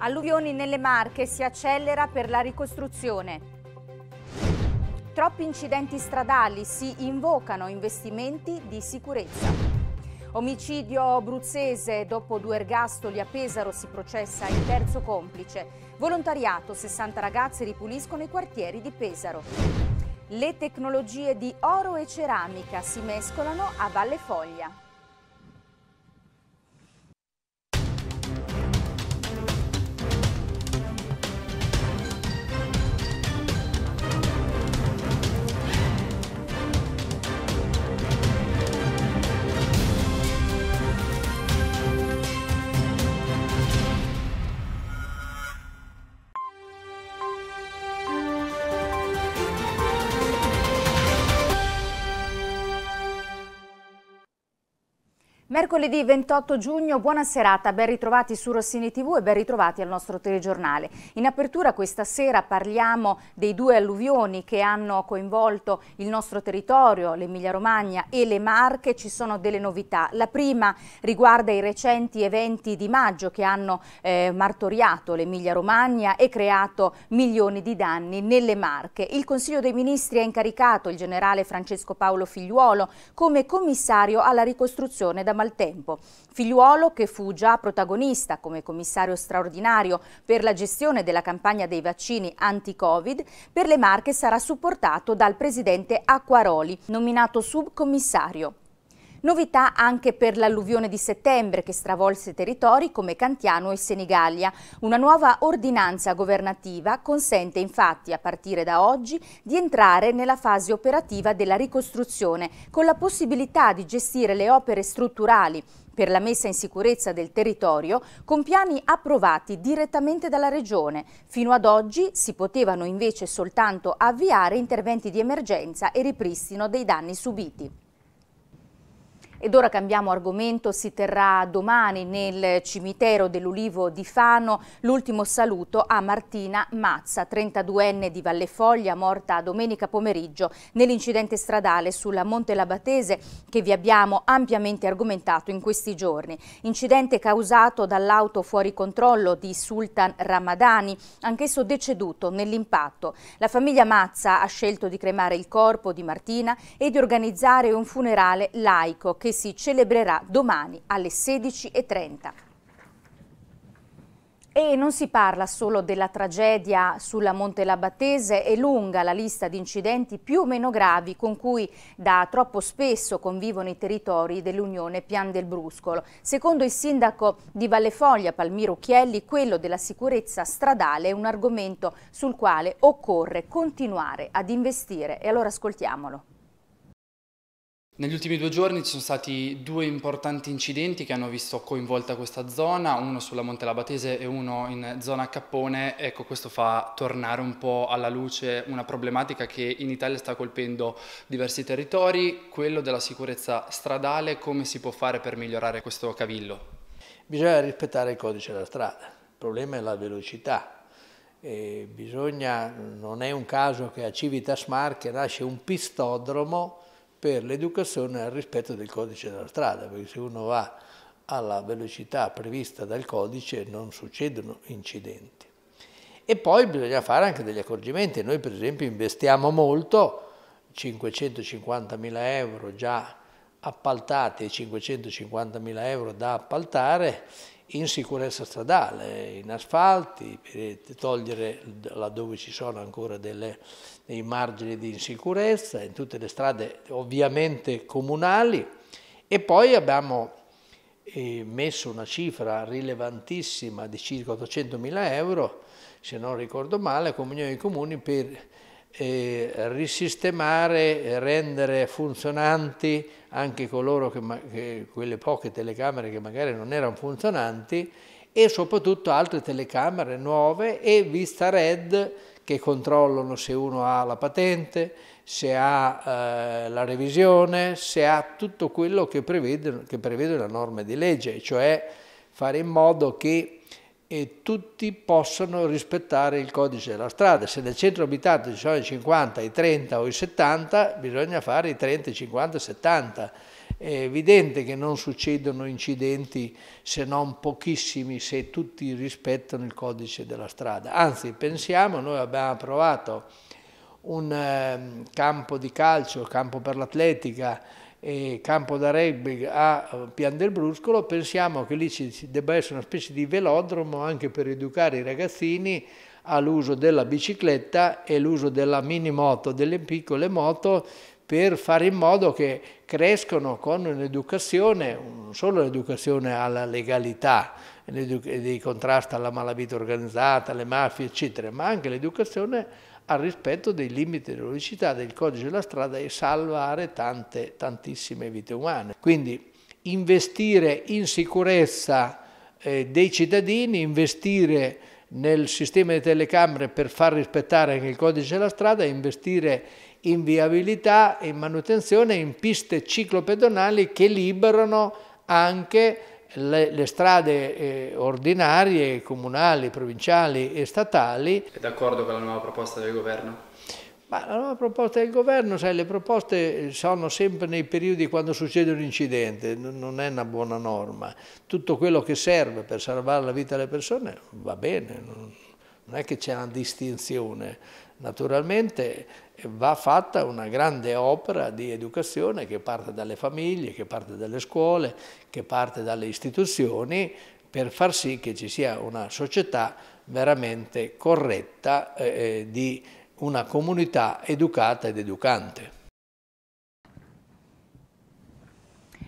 Alluvioni nelle Marche si accelera per la ricostruzione. Troppi incidenti stradali si invocano investimenti di sicurezza. Omicidio bruzzese, dopo due ergastoli a Pesaro si processa il terzo complice. Volontariato, 60 ragazze ripuliscono i quartieri di Pesaro. Le tecnologie di oro e ceramica si mescolano a Valle Foglia. Mercoledì 28 giugno, buona serata, ben ritrovati su Rossini TV e ben ritrovati al nostro telegiornale. In apertura questa sera parliamo dei due alluvioni che hanno coinvolto il nostro territorio, l'Emilia Romagna e le Marche, ci sono delle novità. La prima riguarda i recenti eventi di maggio che hanno eh, martoriato l'Emilia Romagna e creato milioni di danni nelle Marche. Il Consiglio dei Ministri ha incaricato il generale Francesco Paolo Figliuolo come commissario alla ricostruzione da Malpensa al tempo. Figliuolo che fu già protagonista come commissario straordinario per la gestione della campagna dei vaccini anti-Covid, per le Marche sarà supportato dal presidente Acquaroli, nominato subcommissario. Novità anche per l'alluvione di settembre che stravolse territori come Cantiano e Senigallia. Una nuova ordinanza governativa consente infatti a partire da oggi di entrare nella fase operativa della ricostruzione con la possibilità di gestire le opere strutturali per la messa in sicurezza del territorio con piani approvati direttamente dalla Regione. Fino ad oggi si potevano invece soltanto avviare interventi di emergenza e ripristino dei danni subiti. Ed ora cambiamo argomento, si terrà domani nel cimitero dell'Ulivo di Fano l'ultimo saluto a Martina Mazza, 32enne di Vallefoglia, morta domenica pomeriggio nell'incidente stradale sulla Monte Labatese che vi abbiamo ampiamente argomentato in questi giorni. Incidente causato dall'auto fuori controllo di Sultan Ramadani, anch'esso deceduto nell'impatto. La famiglia Mazza ha scelto di cremare il corpo di Martina e di organizzare un funerale laico che che si celebrerà domani alle 16.30. E non si parla solo della tragedia sulla Monte Labatese, è lunga la lista di incidenti più o meno gravi con cui da troppo spesso convivono i territori dell'Unione Pian del Bruscolo. Secondo il sindaco di Vallefoglia, Palmiro Chielli, quello della sicurezza stradale è un argomento sul quale occorre continuare ad investire. E allora ascoltiamolo. Negli ultimi due giorni ci sono stati due importanti incidenti che hanno visto coinvolta questa zona, uno sulla Monte Labatese e uno in zona Cappone. Ecco, questo fa tornare un po' alla luce una problematica che in Italia sta colpendo diversi territori, quello della sicurezza stradale, come si può fare per migliorare questo cavillo? Bisogna rispettare il codice della strada, il problema è la velocità, bisogna, non è un caso che a Civitas Marche nasce un pistodromo per l'educazione al rispetto del codice della strada, perché se uno va alla velocità prevista dal codice non succedono incidenti. E poi bisogna fare anche degli accorgimenti, noi per esempio investiamo molto, 550.000 euro già appaltati e 550.000 euro da appaltare in sicurezza stradale, in asfalti, per togliere laddove ci sono ancora delle, nei margini di insicurezza, in tutte le strade ovviamente comunali e poi abbiamo eh, messo una cifra rilevantissima di circa 800 mila euro, se non ricordo male, a Comunione dei Comuni per eh, risistemare, rendere funzionanti anche coloro che, che, quelle poche telecamere che magari non erano funzionanti e soprattutto altre telecamere nuove e Vista Red che controllano se uno ha la patente, se ha eh, la revisione, se ha tutto quello che prevede, che prevede la norma di legge, cioè fare in modo che e eh, tutti possano rispettare il codice della strada. Se nel centro abitato ci sono i 50, i 30 o i 70, bisogna fare i 30, i 50, i 70 è evidente che non succedono incidenti se non pochissimi se tutti rispettano il codice della strada. Anzi, pensiamo, noi abbiamo approvato un ehm, campo di calcio, campo per l'atletica e campo da rugby a eh, Pian del Bruscolo, pensiamo che lì ci debba essere una specie di velodromo anche per educare i ragazzini all'uso della bicicletta e l'uso della mini moto, delle piccole moto, per fare in modo che crescono con un'educazione, non solo l'educazione alla legalità, di contrasto alla malavita organizzata, alle mafie, eccetera, ma anche l'educazione al rispetto dei limiti della velocità, del codice della strada e salvare tante, tantissime vite umane. Quindi investire in sicurezza eh, dei cittadini, investire nel sistema di telecamere per far rispettare anche il codice della strada, investire in viabilità, e in manutenzione, in piste ciclopedonali che liberano anche le, le strade eh, ordinarie, comunali, provinciali e statali. È d'accordo con la nuova proposta del governo? Ma la nuova proposta del governo, sai, le proposte sono sempre nei periodi quando succede un incidente, non è una buona norma. Tutto quello che serve per salvare la vita delle persone va bene, non è che c'è una distinzione Naturalmente eh, va fatta una grande opera di educazione che parte dalle famiglie, che parte dalle scuole, che parte dalle istituzioni per far sì che ci sia una società veramente corretta eh, eh di una comunità educata ed educante.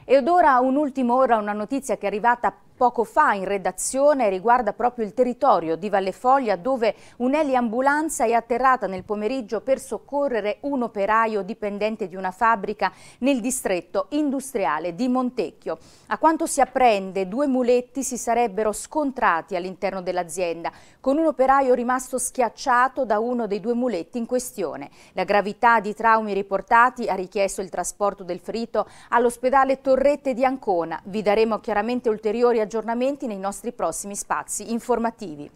Ed ora un ultimo, ora, una notizia che è arrivata poco fa in redazione riguarda proprio il territorio di Valle Foglia dove un'eliambulanza è atterrata nel pomeriggio per soccorrere un operaio dipendente di una fabbrica nel distretto industriale di Montecchio. A quanto si apprende due muletti si sarebbero scontrati all'interno dell'azienda con un operaio rimasto schiacciato da uno dei due muletti in questione. La gravità di traumi riportati ha richiesto il trasporto del ferito all'ospedale Torrette di Ancona. Vi daremo chiaramente ulteriori aggiornamenti aggiornamenti nei nostri prossimi spazi informativi.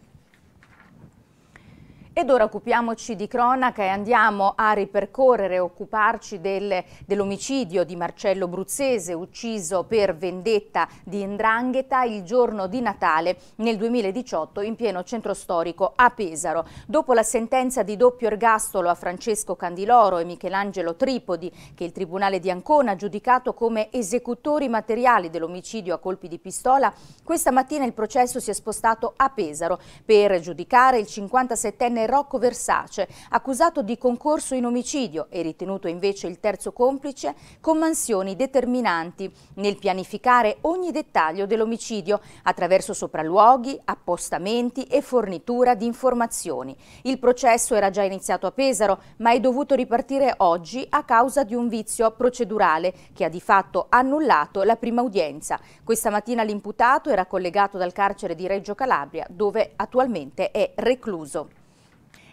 Ed ora occupiamoci di cronaca e andiamo a ripercorrere e occuparci del, dell'omicidio di Marcello Bruzzese, ucciso per vendetta di Ndrangheta il giorno di Natale nel 2018 in pieno centro storico a Pesaro. Dopo la sentenza di doppio ergastolo a Francesco Candiloro e Michelangelo Tripodi, che il Tribunale di Ancona ha giudicato come esecutori materiali dell'omicidio a colpi di pistola, questa mattina il processo si è spostato a Pesaro per giudicare il 57enne Rocco Versace, accusato di concorso in omicidio e ritenuto invece il terzo complice, con mansioni determinanti nel pianificare ogni dettaglio dell'omicidio attraverso sopralluoghi, appostamenti e fornitura di informazioni. Il processo era già iniziato a Pesaro, ma è dovuto ripartire oggi a causa di un vizio procedurale che ha di fatto annullato la prima udienza. Questa mattina l'imputato era collegato dal carcere di Reggio Calabria, dove attualmente è recluso.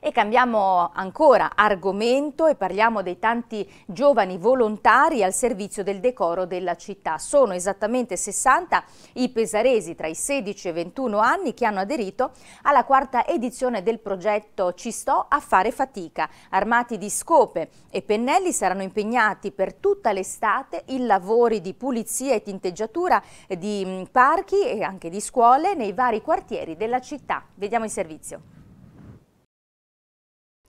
E cambiamo ancora argomento e parliamo dei tanti giovani volontari al servizio del decoro della città. Sono esattamente 60 i pesaresi tra i 16 e i 21 anni che hanno aderito alla quarta edizione del progetto Ci sto a fare fatica. Armati di scope e pennelli saranno impegnati per tutta l'estate in lavori di pulizia e tinteggiatura di mm, parchi e anche di scuole nei vari quartieri della città. Vediamo il servizio.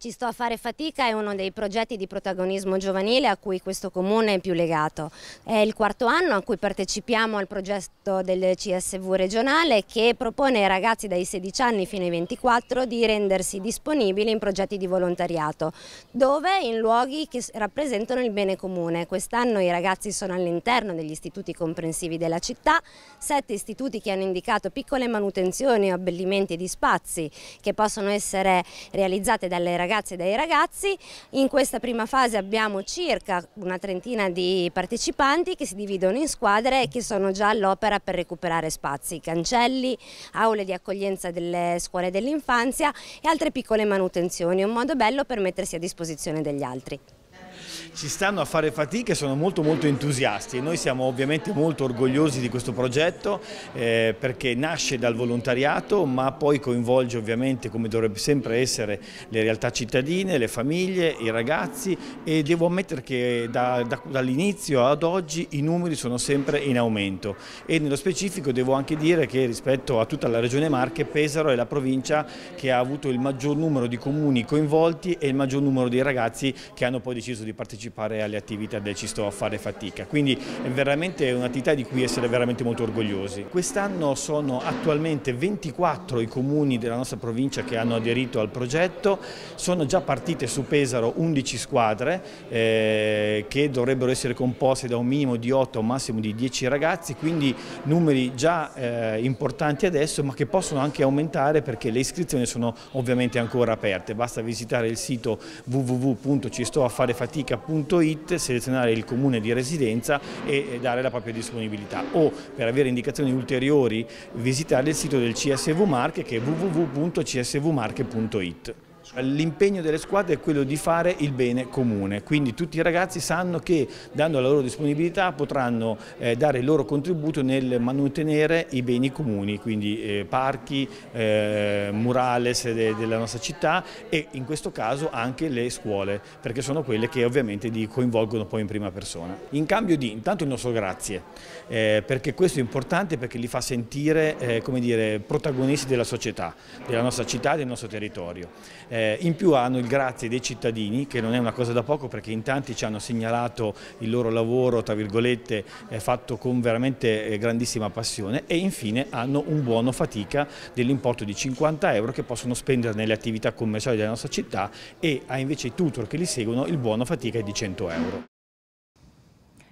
Ci sto a fare fatica è uno dei progetti di protagonismo giovanile a cui questo comune è più legato. È il quarto anno a cui partecipiamo al progetto del CSV regionale che propone ai ragazzi dai 16 anni fino ai 24 di rendersi disponibili in progetti di volontariato, dove in luoghi che rappresentano il bene comune. Quest'anno i ragazzi sono all'interno degli istituti comprensivi della città, sette istituti che hanno indicato piccole manutenzioni o abbellimenti di spazi che possono essere realizzate dalle ragazze ragazze e dai ragazzi. In questa prima fase abbiamo circa una trentina di partecipanti che si dividono in squadre e che sono già all'opera per recuperare spazi, cancelli, aule di accoglienza delle scuole dell'infanzia e altre piccole manutenzioni, un modo bello per mettersi a disposizione degli altri ci stanno a fare fatica e sono molto molto entusiasti. e Noi siamo ovviamente molto orgogliosi di questo progetto eh, perché nasce dal volontariato ma poi coinvolge ovviamente come dovrebbe sempre essere le realtà cittadine, le famiglie, i ragazzi e devo ammettere che da, da, dall'inizio ad oggi i numeri sono sempre in aumento e nello specifico devo anche dire che rispetto a tutta la regione Marche Pesaro è la provincia che ha avuto il maggior numero di comuni coinvolti e il maggior numero di ragazzi che hanno poi deciso di di partecipare alle attività del Ci sto a fare fatica, quindi è veramente un'attività di cui essere veramente molto orgogliosi. Quest'anno sono attualmente 24 i comuni della nostra provincia che hanno aderito al progetto, sono già partite su Pesaro 11 squadre eh, che dovrebbero essere composte da un minimo di 8 a un massimo di 10 ragazzi, quindi numeri già eh, importanti adesso ma che possono anche aumentare perché le iscrizioni sono ovviamente ancora aperte, basta visitare il sito www.cistoaffarefatica politica.it, selezionare il comune di residenza e dare la propria disponibilità o per avere indicazioni ulteriori visitare il sito del CSV Marche che è www.csvmarche.it. L'impegno delle squadre è quello di fare il bene comune, quindi tutti i ragazzi sanno che dando la loro disponibilità potranno eh, dare il loro contributo nel mantenere i beni comuni, quindi eh, parchi, eh, murales de della nostra città e in questo caso anche le scuole, perché sono quelle che ovviamente li coinvolgono poi in prima persona. In cambio di intanto il nostro grazie, eh, perché questo è importante perché li fa sentire eh, dire, protagonisti della società, della nostra città del nostro territorio. Eh, eh, in più hanno il grazie dei cittadini, che non è una cosa da poco perché in tanti ci hanno segnalato il loro lavoro, tra virgolette, eh, fatto con veramente eh, grandissima passione e infine hanno un buono fatica dell'importo di 50 euro che possono spendere nelle attività commerciali della nostra città e a invece i tutor che li seguono il buono fatica è di 100 euro.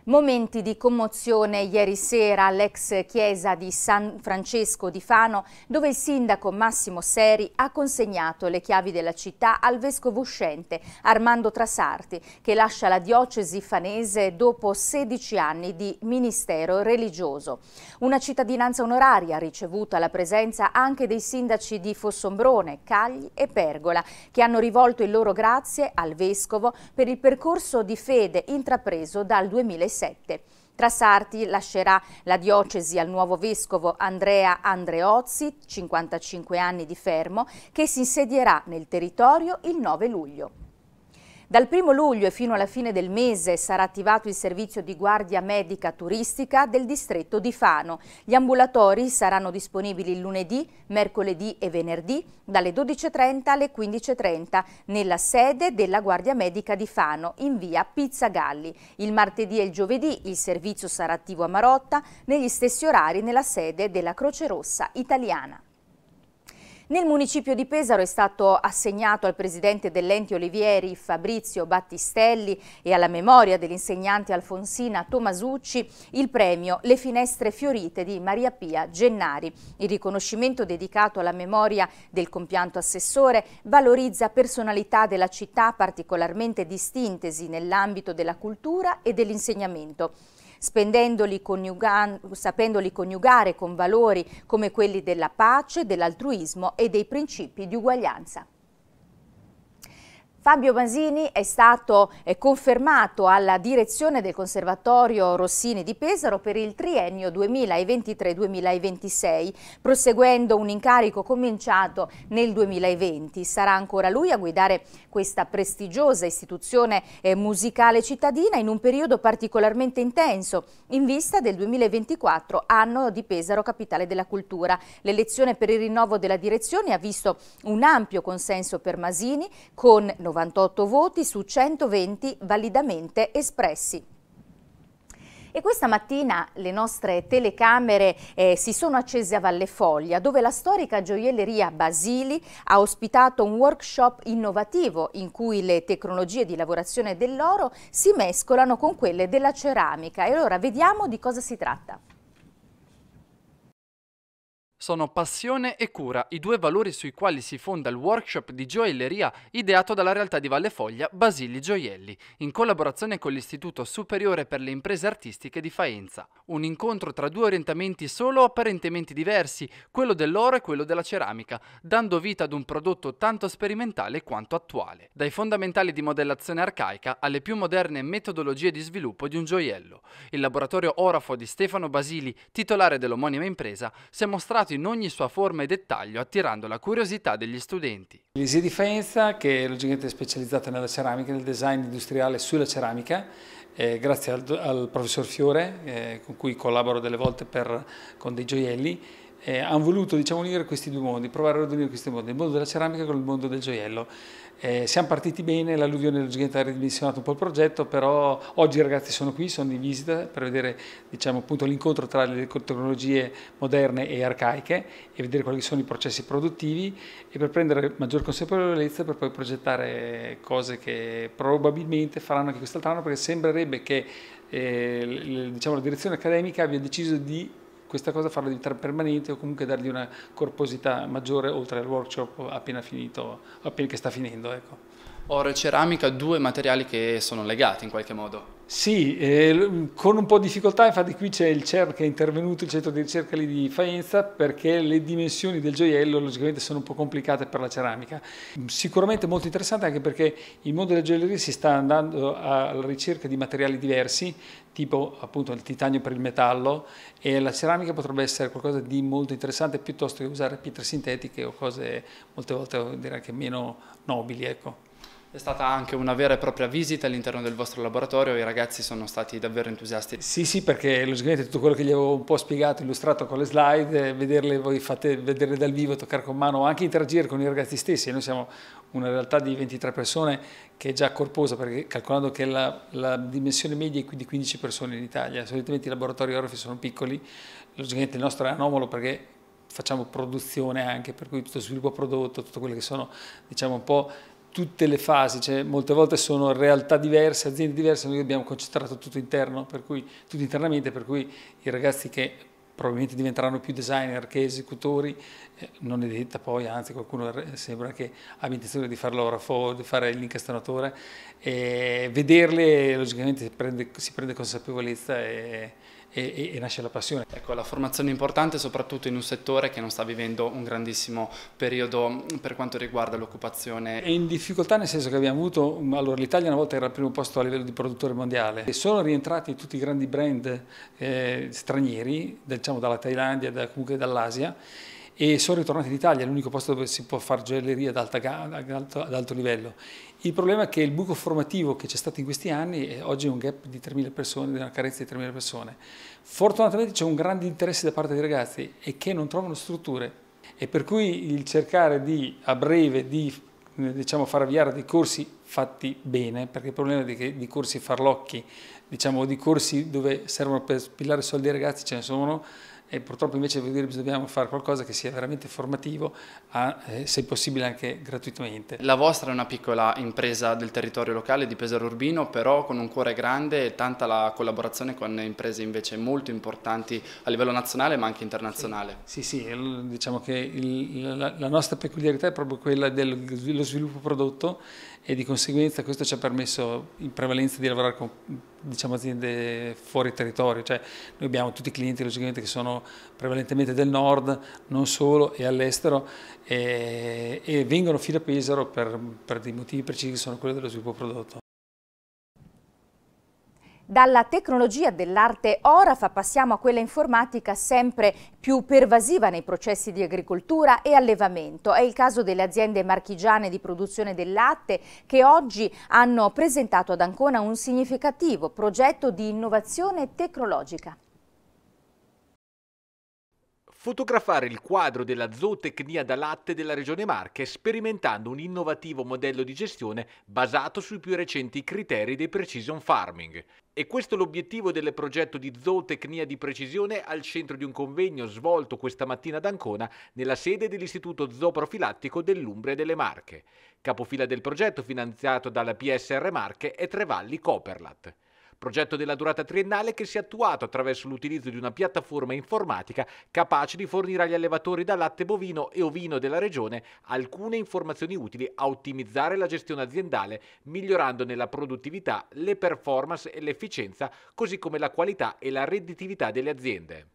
Momenti di commozione ieri sera all'ex chiesa di San Francesco di Fano, dove il sindaco Massimo Seri ha consegnato le chiavi della città al vescovo uscente Armando Trasarti, che lascia la diocesi fanese dopo 16 anni di ministero religioso. Una cittadinanza onoraria ricevuta la presenza anche dei sindaci di Fossombrone, Cagli e Pergola, che hanno rivolto il loro grazie al vescovo per il percorso di fede intrapreso dal 2016. 2007. Sarti lascerà la diocesi al nuovo vescovo Andrea Andreozzi, 55 anni di fermo, che si insedierà nel territorio il 9 luglio. Dal 1 luglio e fino alla fine del mese sarà attivato il servizio di guardia medica turistica del distretto di Fano. Gli ambulatori saranno disponibili lunedì, mercoledì e venerdì dalle 12.30 alle 15.30 nella sede della Guardia Medica di Fano in via Pizzagalli. Il martedì e il giovedì il servizio sarà attivo a Marotta negli stessi orari nella sede della Croce Rossa italiana. Nel municipio di Pesaro è stato assegnato al presidente dell'ente Olivieri Fabrizio Battistelli e alla memoria dell'insegnante Alfonsina Tomasucci il premio Le finestre fiorite di Maria Pia Gennari. Il riconoscimento dedicato alla memoria del compianto assessore valorizza personalità della città particolarmente distintesi nell'ambito della cultura e dell'insegnamento spendendoli coniuga sapendoli coniugare con valori come quelli della pace, dell'altruismo e dei principi di uguaglianza. Fabio Masini è stato confermato alla direzione del Conservatorio Rossini di Pesaro per il triennio 2023-2026, proseguendo un incarico cominciato nel 2020. Sarà ancora lui a guidare questa prestigiosa istituzione eh, musicale cittadina in un periodo particolarmente intenso, in vista del 2024, anno di Pesaro Capitale della Cultura. L'elezione per il rinnovo della direzione ha visto un ampio consenso per Masini, con 98 voti su 120 validamente espressi. E questa mattina le nostre telecamere eh, si sono accese a Valle Foglia, dove la storica gioielleria Basili ha ospitato un workshop innovativo in cui le tecnologie di lavorazione dell'oro si mescolano con quelle della ceramica. E allora vediamo di cosa si tratta sono passione e cura, i due valori sui quali si fonda il workshop di gioielleria ideato dalla realtà di Valle Foglia Basili Gioielli, in collaborazione con l'Istituto Superiore per le Imprese Artistiche di Faenza. Un incontro tra due orientamenti solo apparentemente diversi, quello dell'oro e quello della ceramica, dando vita ad un prodotto tanto sperimentale quanto attuale, dai fondamentali di modellazione arcaica alle più moderne metodologie di sviluppo di un gioiello. Il laboratorio Orafo di Stefano Basili, titolare dell'omonima impresa, si è mostrato illustrato in ogni sua forma e dettaglio, attirando la curiosità degli studenti. L'Isia di Faenza, che è logicamente specializzata nella ceramica, nel design industriale sulla ceramica, eh, grazie al, al, professor Fiore, eh, con cui collaboro delle volte per, con dei gioielli, eh, hanno voluto diciamo, unire questi due mondi, provare a unire questi due mondi, il mondo della ceramica con il mondo del gioiello. Eh, siamo partiti bene, l'alluvione dello gigante ha ridimensionato un po' il progetto, però oggi i ragazzi sono qui, sono in visita per vedere diciamo, l'incontro tra le tecnologie moderne e arcaiche e vedere quali sono i processi produttivi e per prendere maggior consapevolezza per poi progettare cose che probabilmente faranno anche quest'altro anno perché sembrerebbe che eh, diciamo, la direzione accademica abbia deciso di questa cosa farla diventare permanente o comunque dargli una corposità maggiore oltre al workshop appena finito, appena che sta finendo. Ecco oro e ceramica, due materiali che sono legati in qualche modo. Sì, eh, con un po' di difficoltà, infatti qui c'è il CERN che è intervenuto, il centro di ricerca di Faenza, perché le dimensioni del gioiello logicamente sono un po' complicate per la ceramica. Sicuramente molto interessante anche perché il mondo della gioielleria si sta andando alla ricerca di materiali diversi, tipo appunto il titanio per il metallo e la ceramica potrebbe essere qualcosa di molto interessante piuttosto che usare pietre sintetiche o cose molte volte direi anche meno nobili. Ecco. È stata anche una vera e propria visita all'interno del vostro laboratorio, i ragazzi sono stati davvero entusiasti. Sì, sì, perché logicamente tutto quello che gli avevo un po' spiegato, illustrato con le slide, eh, vederle voi fate vedere dal vivo, toccare con mano, anche interagire con i ragazzi stessi. Noi siamo una realtà di 23 persone che è già corposa, perché calcolando che la, la dimensione media è di 15 persone in Italia, solitamente i laboratori Orfi sono piccoli, logicamente il nostro è anomalo perché facciamo produzione anche, per cui tutto sviluppo prodotto, tutto quello che sono, diciamo un po' tutte le fasi, cioè, molte volte sono realtà diverse, aziende diverse, noi abbiamo concentrato tutto, interno, cui, tutto internamente, per cui i ragazzi che probabilmente diventeranno più designer che esecutori, eh, non è detta poi, anzi qualcuno sembra che abbia intenzione di fare l'orafo, di fare l'incastonatore, eh, vederle logicamente prende, si prende consapevolezza e, e, e, nasce la passione. Ecco, la formazione è importante soprattutto in un settore che non sta vivendo un grandissimo periodo mm, per quanto riguarda l'occupazione. È in difficoltà nel senso che abbiamo avuto, mm, allora l'Italia una volta era al primo posto a livello di produttore mondiale e sono rientrati tutti i grandi brand eh, stranieri, diciamo dalla Thailandia, da, comunque dall'Asia e sono ritornati in Italia, l'unico posto dove si può fare gioielleria ad, ad, ad alto livello il problema è che il buco formativo che c'è stato in questi anni è oggi un gap di 3.000 persone, una carenza di 3.000 persone. Fortunatamente c'è un grande interesse da parte dei ragazzi e che non trovano strutture e per cui il cercare di, a breve di diciamo, far avviare dei corsi fatti bene, perché il problema è che di corsi farlocchi, diciamo, di corsi dove servono per spillare soldi ai ragazzi ce ne sono, e purtroppo invece dire, dobbiamo fare qualcosa che sia veramente formativo, a, eh, se possibile anche gratuitamente. La vostra è una piccola impresa del territorio locale di Pesaro Urbino, però con un cuore grande e tanta la collaborazione con imprese invece molto importanti a livello nazionale ma anche internazionale. Sì, sì, diciamo che il, la, la nostra peculiarità è proprio quella dello sviluppo prodotto e di conseguenza questo ci ha permesso in prevalenza di lavorare con diciamo, aziende fuori territorio, cioè noi abbiamo tutti i clienti logicamente che sono prevalentemente del nord, non solo e all'estero e, e, vengono fino a Pesaro per, per dei motivi precisi che sono quelli dello sviluppo prodotto. Dalla tecnologia dell'arte orafa passiamo a quella informatica sempre più pervasiva nei processi di agricoltura e allevamento. È il caso delle aziende marchigiane di produzione del latte che oggi hanno presentato ad Ancona un significativo progetto di innovazione tecnologica. Fotografare il quadro della zootecnia da latte della Regione Marche sperimentando un innovativo modello di gestione basato sui più recenti criteri dei precision farming. E questo è l'obiettivo del progetto di zootecnia di precisione al centro di un convegno svolto questa mattina ad Ancona nella sede dell'Istituto Zooprofilattico dell'Umbria delle Marche. Capofila del progetto finanziato dalla PSR Marche è Trevalli Coperlat progetto della durata triennale che si è attuato attraverso l'utilizzo di una piattaforma informatica capace di fornire agli allevatori da latte bovino e ovino della regione alcune informazioni utili a ottimizzare la gestione aziendale, migliorandone la produttività, le performance e l'efficienza, così come la qualità e la redditività delle aziende.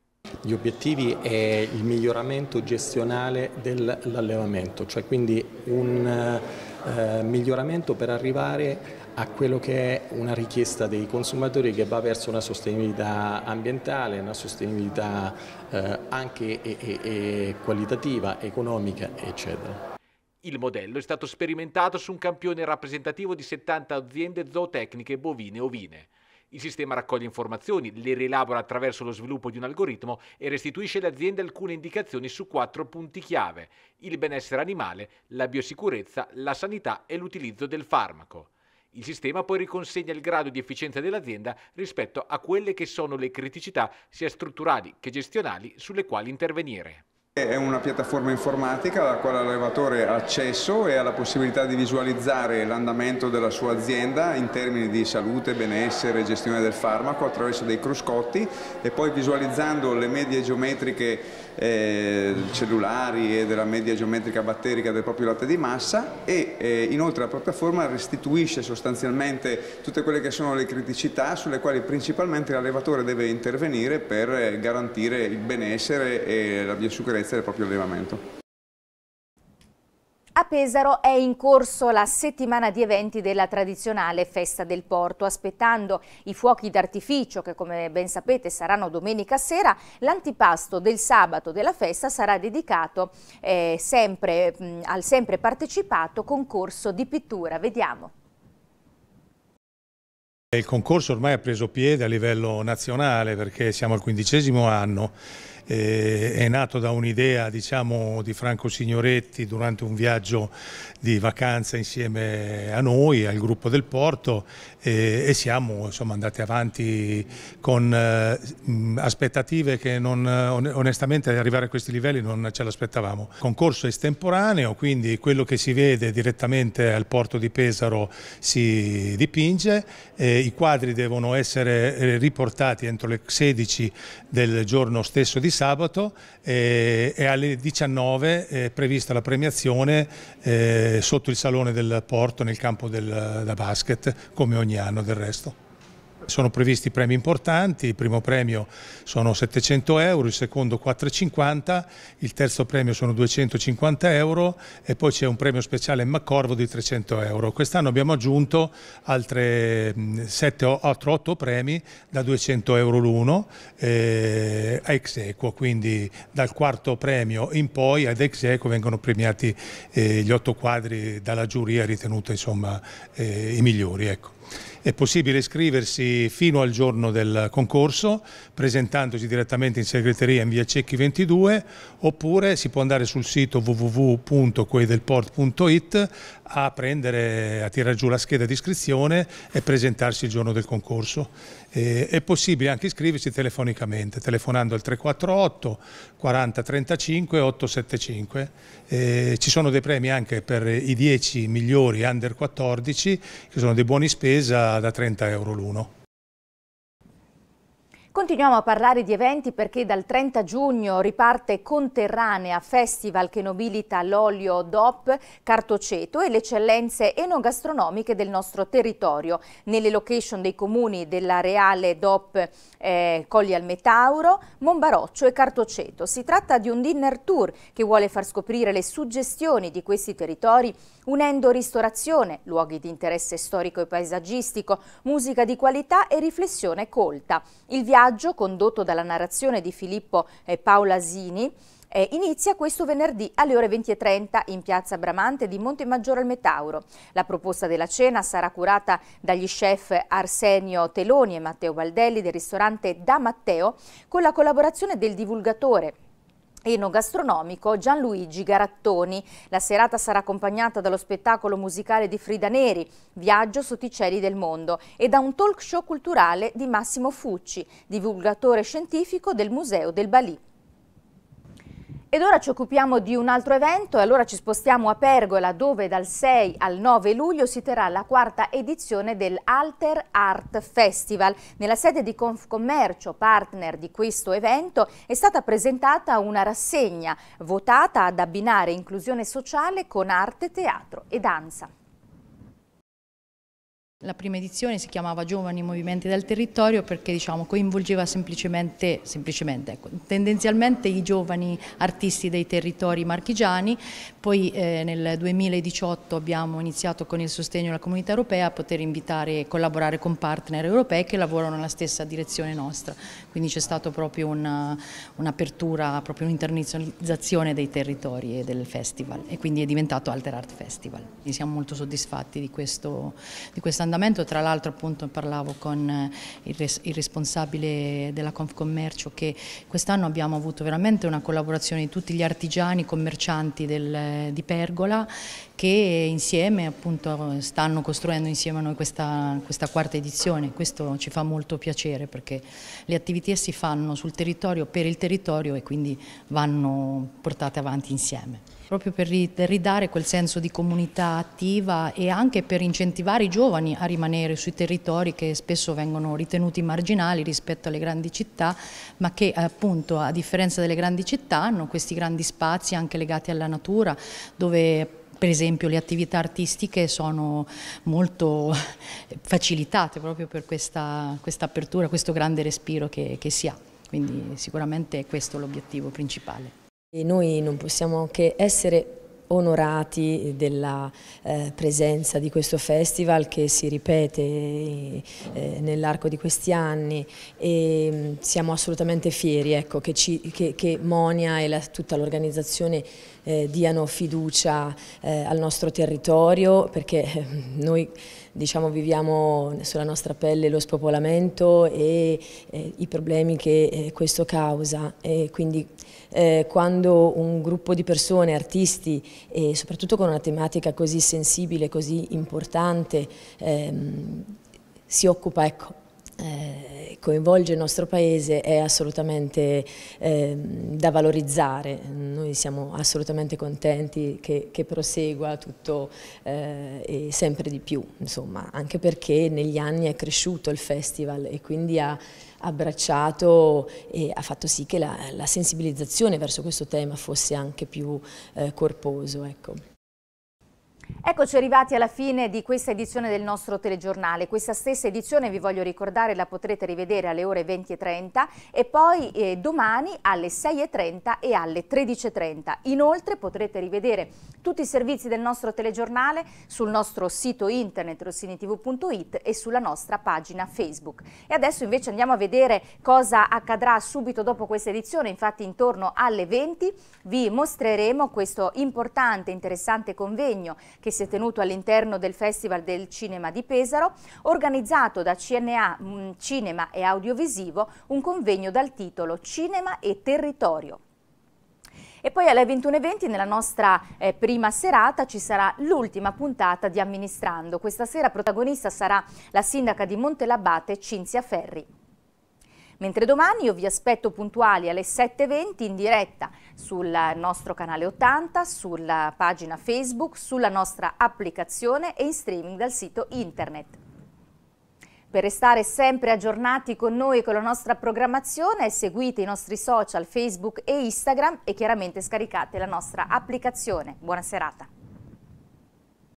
Gli obiettivi è il miglioramento gestionale dell'allevamento, cioè quindi un eh, miglioramento per arrivare a quello che è una richiesta dei consumatori che va verso una sostenibilità ambientale, una sostenibilità eh, anche e, e, e qualitativa, economica, eccetera. Il modello è stato sperimentato su un campione rappresentativo di 70 aziende zootecniche bovine e ovine. Il sistema raccoglie informazioni, le rielabora attraverso lo sviluppo di un algoritmo e restituisce alle aziende alcune indicazioni su quattro punti chiave: il benessere animale, la biosicurezza, la sanità e l'utilizzo del farmaco. Il sistema poi riconsegna il grado di efficienza dell'azienda rispetto a quelle che sono le criticità sia strutturali che gestionali sulle quali intervenire. È una piattaforma informatica alla quale l'allevatore ha accesso e ha la possibilità di visualizzare l'andamento della sua azienda in termini di salute, benessere, gestione del farmaco attraverso dei cruscotti e poi visualizzando le medie geometriche eh, cellulari e della media geometrica batterica del proprio latte di massa e eh, inoltre la propria forma restituisce sostanzialmente tutte quelle che sono le criticità sulle quali principalmente l'allevatore deve intervenire per eh, garantire il benessere e la biosicurezza del proprio allevamento. A Pesaro è in corso la settimana di eventi della tradizionale Festa del Porto, aspettando i fuochi d'artificio che come ben sapete saranno domenica sera, l'antipasto del sabato della festa sarà dedicato eh, sempre, mh, mm, al sempre partecipato concorso di pittura. Vediamo. Il concorso ormai ha preso piede a livello nazionale perché siamo al quindicesimo anno eh, è nato da un'idea diciamo, di Franco Signoretti durante un viaggio di vacanza insieme a noi, al gruppo del Porto eh, e siamo insomma, andati avanti con eh, aspettative che non, eh, onestamente arrivare a questi livelli non ce l'aspettavamo. Il Concorso è estemporaneo, quindi quello che si vede direttamente al Porto di Pesaro si dipinge, eh, i quadri devono essere eh, riportati entro le 16 del giorno stesso di sabato eh, è alle 19 è eh, prevista la premiazione eh, sotto il salone del porto nel campo del, da basket come ogni anno del resto. Sono previsti premi importanti, il primo premio sono 700 euro, il secondo 450, il terzo premio sono 250 euro e poi c'è un premio speciale Maccorvo di 300 euro. Quest'anno abbiamo aggiunto altri 7-8 premi da 200 euro l'uno eh, a ex equo, quindi dal quarto premio in poi ad ex equo vengono premiati eh, gli otto quadri dalla giuria ritenuta insomma eh, i migliori. Ecco. È possibile iscriversi fino al giorno del concorso presentandosi direttamente in segreteria in via Cecchi 22 oppure si può andare sul sito www.queidelport.it a, prendere, a tirare giù la scheda di iscrizione e presentarsi il giorno del concorso. E, è possibile anche iscriversi telefonicamente, telefonando al 348 40 35 875. E, ci sono dei premi anche per i 10 migliori under 14 che sono dei buoni spesa da 30 euro l'uno. Continuiamo a parlare di eventi perché dal 30 giugno riparte Conterranea Festival che nobilita l'olio DOP, cartoceto e le eccellenze enogastronomiche del nostro territorio. Nelle location dei comuni della Reale DOP eh, Colli al Metauro, Monbaroccio e Cartoceto. Si tratta di un dinner tour che vuole far scoprire le suggestioni di questi territori unendo ristorazione, luoghi di interesse storico e paesaggistico, musica di qualità e riflessione colta. Il viaggio viaggio condotto dalla narrazione di Filippo e eh, Paola Sini eh, inizia questo venerdì alle ore 20.30 in piazza Bramante di Monte Maggiore al Metauro. La proposta della cena sarà curata dagli chef Arsenio Teloni e Matteo Baldelli del ristorante Da Matteo con la collaborazione del divulgatore enogastronomico Gianluigi Garattoni. La serata sarà accompagnata dallo spettacolo musicale di Frida Neri, Viaggio sotto i cieli del mondo, e da un talk show culturale di Massimo Fucci, divulgatore scientifico del Museo del Balì. Ed ora ci occupiamo di un altro evento e allora ci spostiamo a Pergola dove dal 6 al 9 luglio si terrà la quarta edizione dell'Alter Art Festival. Nella sede di Confcommercio, partner di questo evento, è stata presentata una rassegna votata ad abbinare inclusione sociale con arte, teatro e danza. La prima edizione si chiamava Giovani Movimenti del Territorio perché diciamo, coinvolgeva semplicemente, semplicemente ecco, tendenzialmente i giovani artisti dei territori marchigiani, poi eh, nel 2018 abbiamo iniziato con il sostegno della comunità europea a poter invitare e collaborare con partner europei che lavorano nella stessa direzione nostra, quindi c'è stata proprio un'apertura, un proprio un'internazionalizzazione dei territori e del festival e quindi è diventato Alter Art Festival. E siamo molto soddisfatti di questo di questa andata fondamento, tra l'altro appunto parlavo con eh, il, res, il responsabile della Confcommercio che quest'anno abbiamo avuto veramente una collaborazione di tutti gli artigiani commercianti del, di Pergola che insieme appunto stanno costruendo insieme a noi questa, questa quarta edizione, questo ci fa molto piacere perché le attività si fanno sul territorio, per il territorio e quindi vanno portate avanti insieme proprio per ridare quel senso di comunità attiva e anche per incentivare i giovani a rimanere sui territori che spesso vengono ritenuti marginali rispetto alle grandi città, ma che appunto a differenza delle grandi città hanno questi grandi spazi anche legati alla natura, dove per esempio le attività artistiche sono molto facilitate proprio per questa, questa apertura, questo grande respiro che, che si ha. Quindi sicuramente questo è l'obiettivo principale. E noi non possiamo che essere onorati della eh, presenza di questo festival che si ripete eh, nell'arco di questi anni e mm, siamo assolutamente fieri ecco, che, ci, che, che, Monia e la, tutta l'organizzazione eh, diano fiducia eh, al nostro territorio perché eh, noi diciamo, viviamo sulla nostra pelle lo spopolamento e eh, i problemi che eh, questo causa. E quindi eh, quando un gruppo di persone, artisti, e soprattutto con una tematica così sensibile, così importante, ehm, si occupa ecco, eh, coinvolge il nostro paese è assolutamente eh, da valorizzare, noi siamo assolutamente contenti che, che prosegua tutto eh, e sempre di più, insomma, anche perché negli anni è cresciuto il festival e quindi ha abbracciato e ha fatto sì che la, la sensibilizzazione verso questo tema fosse anche più eh, corposo. Ecco. Eccoci arrivati alla fine di questa edizione del nostro telegiornale. Questa stessa edizione, vi voglio ricordare, la potrete rivedere alle ore 20.30 e poi eh, domani alle 6.30 e alle 13.30. Inoltre potrete rivedere tutti i servizi del nostro telegiornale sul nostro sito internet rossinitv.it e sulla nostra pagina Facebook. E adesso invece andiamo a vedere cosa accadrà subito dopo questa edizione. Infatti intorno alle 20 vi mostreremo questo importante interessante convegno che si è tenuto all'interno del Festival del Cinema di Pesaro, organizzato da CNA mm, Cinema e Audiovisivo un convegno dal titolo Cinema e Territorio. E poi alle 21.20 nella nostra eh, prima serata ci sarà l'ultima puntata di Amministrando. Questa sera protagonista sarà la sindaca di Montelabate Cinzia Ferri. Mentre domani io vi aspetto puntuali alle 7.20 in diretta sul nostro canale 80, sulla pagina Facebook, sulla nostra applicazione e in streaming dal sito internet. Per restare sempre aggiornati con noi e con la nostra programmazione seguite i nostri social Facebook e Instagram e chiaramente scaricate la nostra applicazione. Buona serata.